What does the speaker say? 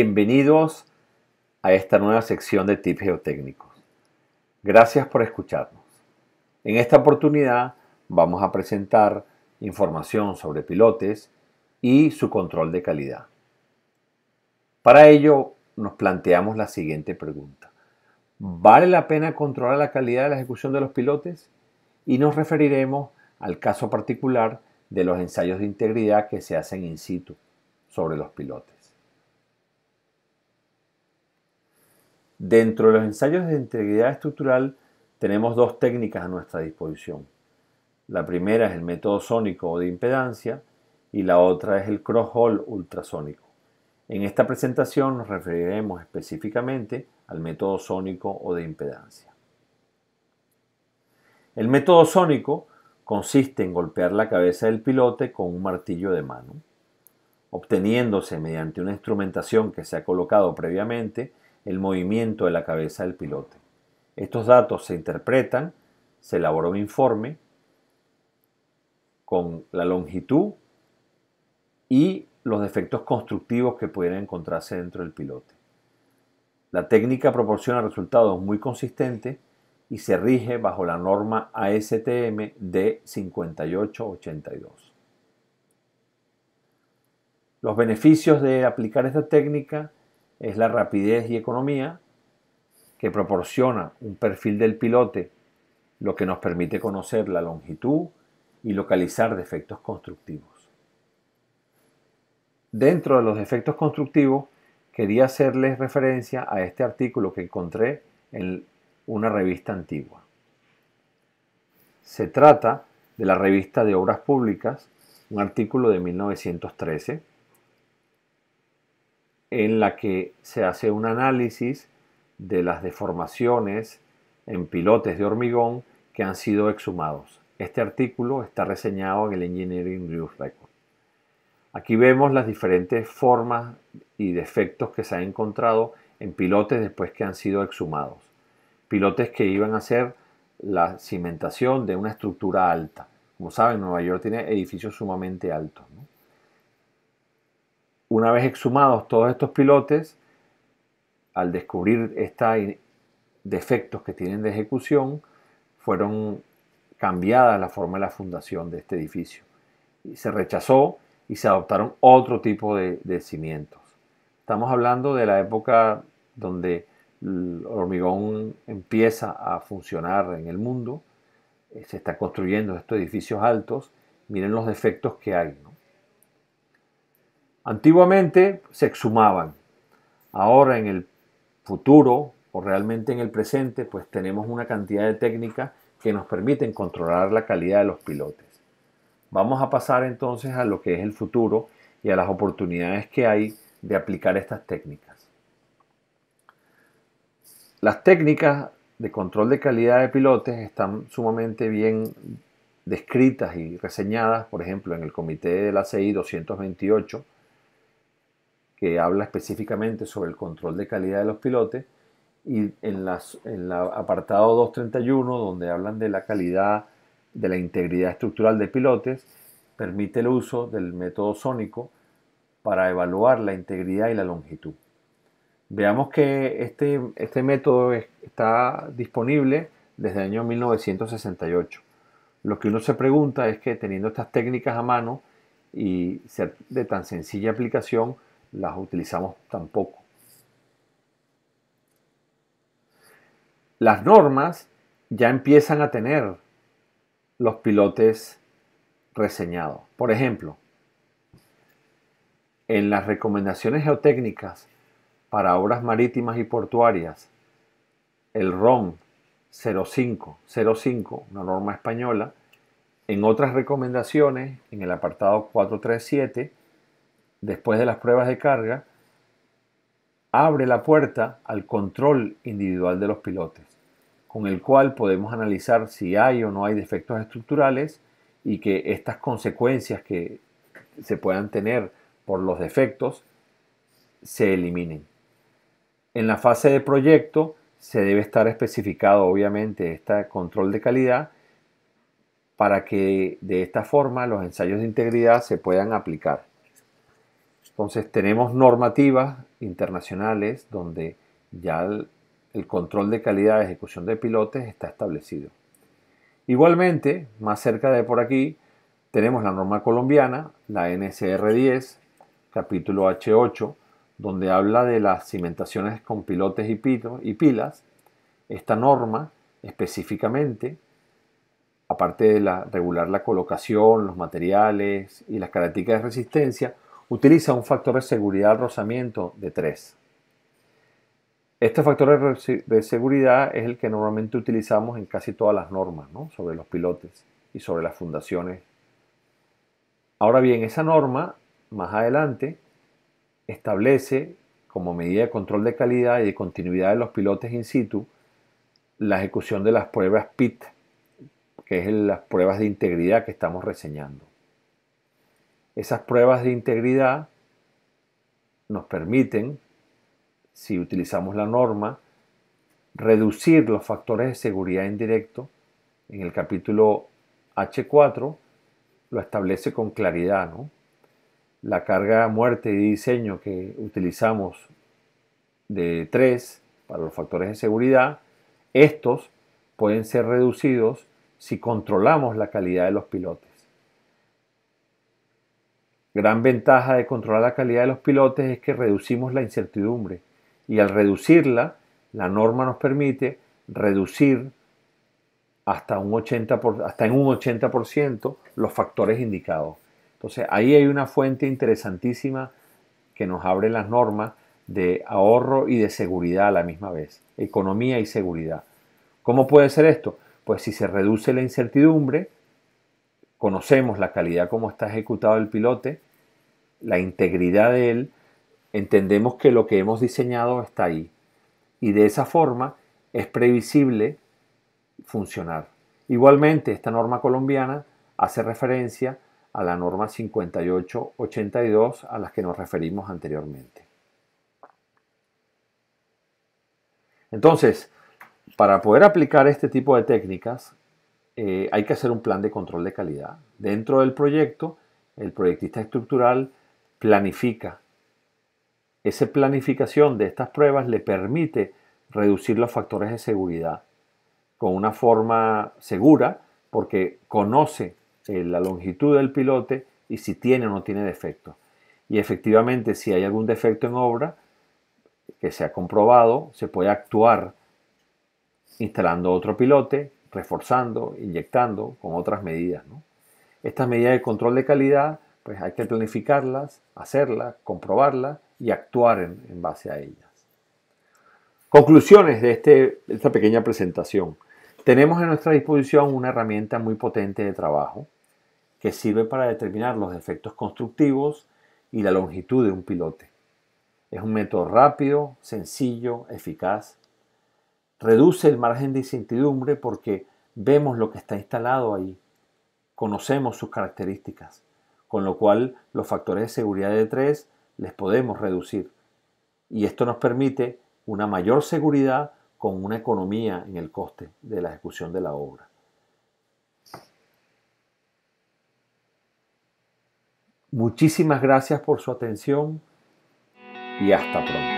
Bienvenidos a esta nueva sección de tips geotécnicos. Gracias por escucharnos. En esta oportunidad vamos a presentar información sobre pilotes y su control de calidad. Para ello nos planteamos la siguiente pregunta. ¿Vale la pena controlar la calidad de la ejecución de los pilotes? Y nos referiremos al caso particular de los ensayos de integridad que se hacen in situ sobre los pilotes. Dentro de los ensayos de integridad estructural tenemos dos técnicas a nuestra disposición. La primera es el método sónico o de impedancia y la otra es el cross-hall ultrasónico. En esta presentación nos referiremos específicamente al método sónico o de impedancia. El método sónico consiste en golpear la cabeza del pilote con un martillo de mano, obteniéndose mediante una instrumentación que se ha colocado previamente el movimiento de la cabeza del pilote. Estos datos se interpretan, se elaboró un informe con la longitud y los defectos constructivos que pudieran encontrarse dentro del pilote. La técnica proporciona resultados muy consistentes y se rige bajo la norma ASTM de 5882. Los beneficios de aplicar esta técnica es la rapidez y economía que proporciona un perfil del pilote, lo que nos permite conocer la longitud y localizar defectos constructivos. Dentro de los defectos constructivos, quería hacerles referencia a este artículo que encontré en una revista antigua. Se trata de la revista de Obras Públicas, un artículo de 1913, en la que se hace un análisis de las deformaciones en pilotes de hormigón que han sido exhumados. Este artículo está reseñado en el Engineering News Record. Aquí vemos las diferentes formas y defectos que se han encontrado en pilotes después que han sido exhumados. Pilotes que iban a ser la cimentación de una estructura alta. Como saben, Nueva York tiene edificios sumamente altos una vez exhumados todos estos pilotes, al descubrir estos defectos que tienen de ejecución, fueron cambiadas la forma de la fundación de este edificio. Y se rechazó y se adoptaron otro tipo de, de cimientos. Estamos hablando de la época donde el hormigón empieza a funcionar en el mundo, eh, se están construyendo estos edificios altos, miren los defectos que hay. Antiguamente se exhumaban. Ahora en el futuro o realmente en el presente, pues tenemos una cantidad de técnicas que nos permiten controlar la calidad de los pilotes. Vamos a pasar entonces a lo que es el futuro y a las oportunidades que hay de aplicar estas técnicas. Las técnicas de control de calidad de pilotes están sumamente bien descritas y reseñadas, por ejemplo, en el comité de la CI 228 que habla específicamente sobre el control de calidad de los pilotes y en, el apartado 231, donde hablan de la calidad, de la integridad estructural de pilotes, permite el uso del método sónico para evaluar la integridad y la longitud. Veamos que este, este método está disponible desde el año 1968. Lo que uno se pregunta es que teniendo estas técnicas a mano y ser de tan sencilla aplicación, las utilizamos tampoco. Las normas ya empiezan a tener los pilotes reseñados. Por ejemplo, en las recomendaciones geotécnicas para obras marítimas y portuarias, el ROM 0505, una norma española, en otras recomendaciones, en el apartado 437, después de las pruebas de carga, abre la puerta al control individual de los pilotes, con el cual podemos analizar si hay o no hay defectos estructurales y que estas consecuencias que se puedan tener por los defectos se eliminen. En la fase de proyecto se debe estar especificado obviamente este control de calidad para que de esta forma los ensayos de integridad se puedan aplicar. Entonces tenemos normativas internacionales donde ya el, control de calidad de ejecución de pilotes está establecido. Igualmente, más cerca de por aquí, tenemos la norma colombiana, la NCR 10, capítulo H8, donde habla de las cimentaciones con pilotes y, pilas. Esta norma específicamente, aparte de regular la colocación, los materiales y las características de resistencia, utiliza un factor de seguridad al rozamiento de 3. Este factor de seguridad es el que normalmente utilizamos en casi todas las normas sobre los pilotes y sobre las fundaciones. Ahora bien, esa norma más adelante establece como medida de control de calidad y de continuidad de los pilotes in situ la ejecución de las pruebas PIT, que es las pruebas de integridad que estamos reseñando. Esas pruebas de integridad nos permiten, si utilizamos la norma, reducir los factores de seguridad indirecto. En el capítulo H4 lo establece con claridad. ¿no? La carga muerte y diseño que utilizamos de 3 para los factores de seguridad, estos pueden ser reducidos si controlamos la calidad de los pilotos. Gran ventaja de controlar la calidad de los pilotes es que reducimos la incertidumbre y al reducirla, la norma nos permite reducir hasta, un 80 hasta en un 80% los factores indicados. Entonces ahí hay una fuente interesantísima que nos abre las normas de ahorro y de seguridad a la misma vez, economía y seguridad. ¿Cómo puede ser esto? Pues si se reduce la incertidumbre, conocemos la calidad como está ejecutado el pilote, la integridad de él, entendemos que lo que hemos diseñado está ahí. Y de esa forma es previsible funcionar. Igualmente, esta norma colombiana hace referencia a la norma 5882 a las que nos referimos anteriormente. Entonces, para poder aplicar este tipo de técnicas, eh, hay que hacer un plan de control de calidad. Dentro del proyecto, el proyectista estructural planifica. Esa planificación de estas pruebas le permite reducir los factores de seguridad con una forma segura porque conoce eh, la longitud del pilote y si tiene o no tiene defectos. Y efectivamente, si hay algún defecto en obra que se ha comprobado, se puede actuar instalando otro pilote, reforzando, inyectando con otras medidas. Estas medidas de control de calidad pues hay que planificarlas, hacerlas, comprobarlas y actuar en, base a ellas. Conclusiones este, de esta pequeña presentación. Tenemos a nuestra disposición una herramienta muy potente de trabajo que sirve para determinar los efectos constructivos y la longitud de un pilote. Es un método rápido, sencillo, eficaz. Reduce el margen de incertidumbre porque vemos lo que está instalado ahí, conocemos sus características, con lo cual los factores de seguridad de 3 les podemos reducir. Y esto nos permite una mayor seguridad con una economía en el coste de la ejecución de la obra. Muchísimas gracias por su atención y hasta pronto.